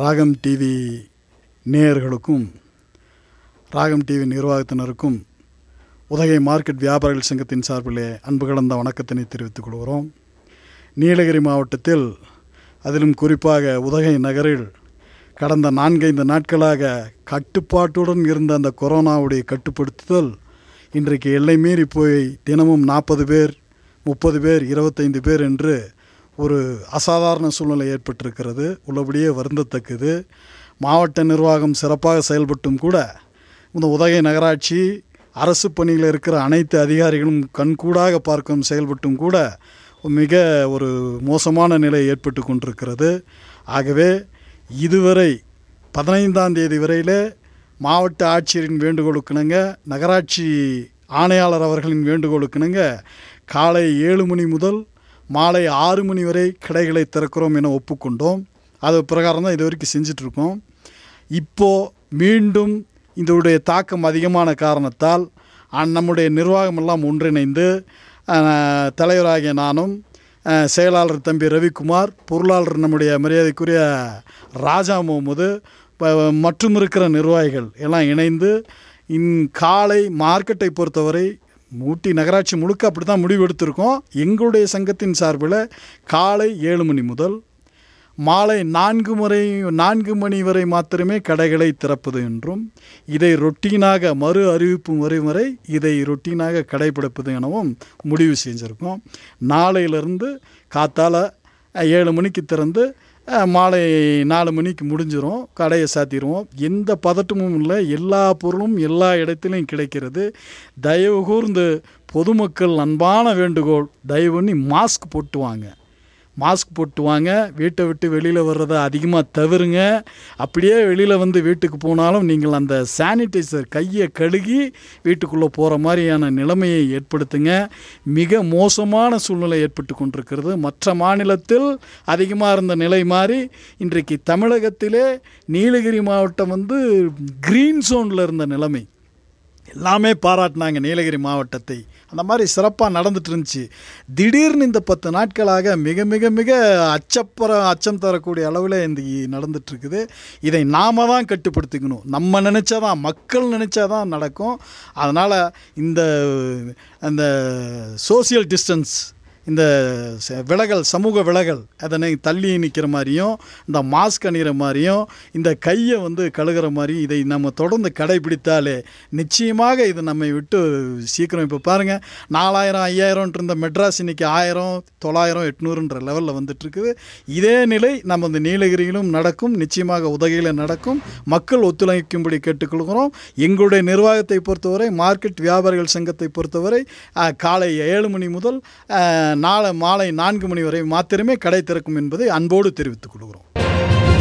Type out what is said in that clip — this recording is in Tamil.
ராகம் டிவி நேயர்களுக்கும் ராகம் டிவி நிர்வாகத்தினருக்கும் உதகை மார்க்கெட் வியாபாரிகள் சங்கத்தின் சார்பிலே அன்பு கலந்த வணக்கத்தினை தெரிவித்துக் கொள்கிறோம் நீலகிரி மாவட்டத்தில் அதிலும் குறிப்பாக உதகை நகரில் கடந்த நான்கைந்து நாட்களாக கட்டுப்பாட்டுடன் இருந்த அந்த கொரோனாவுடைய கட்டுப்படுத்துதல் இன்றைக்கு எல்லை மீறி போய் தினமும் நாற்பது பேர் முப்பது பேர் இருபத்தைந்து பேர் என்று ஒரு அசாதாரண சூழ்நிலை ஏற்பட்டிருக்கிறது உள்ளபடியே வருந்தத்தக்கது மாவட்ட நிர்வாகம் சிறப்பாக செயல்பட்டும் கூட இந்த உதகை நகராட்சி அரசு பணியில் இருக்கிற அனைத்து அதிகாரிகளும் கண்கூடாக பார்க்கும் செயல்பட்டும் கூட மிக ஒரு மோசமான நிலை ஏற்பட்டு கொண்டிருக்கிறது ஆகவே இதுவரை பதினைந்தாம் தேதி வரையிலே மாவட்ட ஆட்சியரின் வேண்டுகோளுக்குனுங்க நகராட்சி ஆணையாளர் அவர்களின் வேண்டுகோளுக்குனுங்க காலை ஏழு மணி முதல் மாலை ஆறு மணி வரை கடைகளை திறக்கிறோம் என ஒப்புக்கொண்டோம் அது பிரகாரம் தான் இது வரைக்கும் செஞ்சிட்ருக்கோம் இப்போது மீண்டும் இதனுடைய தாக்கம் அதிகமான காரணத்தால் நம்முடைய நிர்வாகமெல்லாம் ஒன்றிணைந்து தலைவராகிய நானும் செயலாளர் தம்பி ரவிக்குமார் பொருளாளர் நம்முடைய மரியாதைக்குரிய ராஜா முகமது மற்றும் இருக்கிற நிர்வாகிகள் எல்லாம் இணைந்து இன் காலை மார்க்கெட்டை பொறுத்தவரை ஊட்டி நகராட்சி முழுக்க அப்படி தான் முடிவு எடுத்திருக்கோம் எங்களுடைய சங்கத்தின் சார்பில் காலை ஏழு மணி முதல் மாலை நான்கு முறை நான்கு மணி வரை மாத்திரமே கடைகளை திறப்பது என்றும் இதை ரொட்டீனாக மறு அறிவிப்பு முறை வரை இதை ரொட்டீனாக கடைபிடிப்பது எனவும் முடிவு செஞ்சுருக்கோம் நாளையிலிருந்து காத்தால் ஏழு மணிக்கு திறந்து மாலை நாலு மணிக்கு முடிஞ்சிடும் கடையை சாத்திடுவோம் எந்த பதட்டமும் இல்லை எல்லா பொருளும் எல்லா இடத்துலையும் கிடைக்கிறது தயவு கூர்ந்து பொதுமக்கள் அன்பான வேண்டுகோள் தயவு பண்ணி மாஸ்க் போட்டுவாங்க மாஸ்க் போட்டு வாங்க வீட்டை விட்டு வெளியில் வர்றதை அதிகமாக தவிருங்க அப்படியே வெளியில் வந்து வீட்டுக்கு போனாலும் நீங்கள் அந்த சானிடைசர் கையை கழுகி வீட்டுக்குள்ளே போகிற மாதிரியான நிலைமையை ஏற்படுத்துங்க மிக மோசமான சூழ்நிலை ஏற்பட்டு கொண்டிருக்கிறது மற்ற மாநிலத்தில் அதிகமாக இருந்த நிலை மாறி இன்றைக்கு தமிழகத்திலே நீலகிரி மாவட்டம் வந்து க்ரீன் சோனில் இருந்த நிலைமை எல்லாமே பாராட்டினாங்க நீலகிரி மாவட்டத்தை அந்த மாதிரி சிறப்பாக நடந்துட்டு இருந்துச்சு திடீர்னு இந்த பத்து நாட்களாக மிக மிக மிக அச்சப்புற அச்சம் தரக்கூடிய அளவில் இந்த நடந்துட்டுருக்குது இதை நாம் தான் கட்டுப்படுத்திக்கணும் நம்ம நினச்சா தான் மக்கள் நினச்சா தான் நடக்கும் அதனால் இந்த அந்த சோசியல் டிஸ்டன்ஸ் இந்த விலகல் சமூக விலகல் அதனை தள்ளி நிற்கிற மாதிரியும் இந்த மாஸ்க் அணிகிற மாதிரியும் இந்த கையை வந்து கழுகிற மாதிரியும் இதை நம்ம தொடர்ந்து கடைபிடித்தாலே நிச்சயமாக இது நம்மை விட்டு சீக்கிரம் இப்போ பாருங்கள் நாலாயிரம் ஐயாயிரம்ன்ற இந்த மெட்ராஸ் இன்றைக்கி ஆயிரம் தொள்ளாயிரம் எட்நூறுன்ற லெவலில் வந்துட்டுருக்குது இதே நிலை நம்ம இந்த நீலகிரியிலும் நடக்கும் நிச்சயமாக உதகையில் நடக்கும் மக்கள் ஒத்துழைக்கும்படி கேட்டுக்கொள்கிறோம் எங்களுடைய நிர்வாகத்தை பொறுத்தவரை மார்க்கெட் வியாபாரிகள் சங்கத்தை பொறுத்தவரை காலை ஏழு மணி முதல் நாளை மாலை நான்கு மணி வரை மாத்திரமே கடை திறக்கும் என்பதை அன்போடு தெரிவித்துக் கொள்கிறோம்